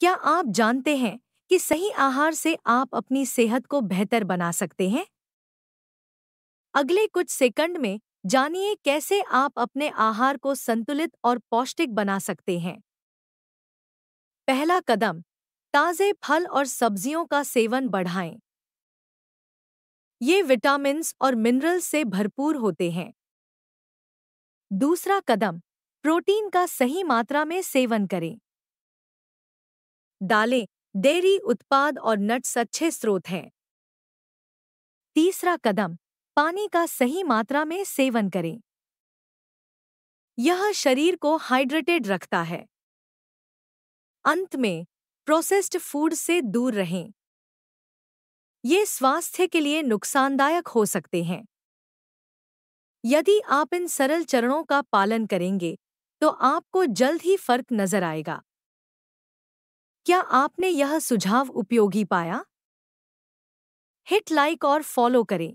क्या आप जानते हैं कि सही आहार से आप अपनी सेहत को बेहतर बना सकते हैं अगले कुछ सेकंड में जानिए कैसे आप अपने आहार को संतुलित और पौष्टिक बना सकते हैं पहला कदम ताज़े फल और सब्जियों का सेवन बढ़ाएं ये विटामिन और मिनरल्स से भरपूर होते हैं दूसरा कदम प्रोटीन का सही मात्रा में सेवन करें दालें डेयरी उत्पाद और नट्स अच्छे स्रोत हैं तीसरा कदम पानी का सही मात्रा में सेवन करें यह शरीर को हाइड्रेटेड रखता है अंत में प्रोसेस्ड फूड से दूर रहें ये स्वास्थ्य के लिए नुकसानदायक हो सकते हैं यदि आप इन सरल चरणों का पालन करेंगे तो आपको जल्द ही फर्क नजर आएगा क्या आपने यह सुझाव उपयोगी पाया हिट लाइक और फॉलो करें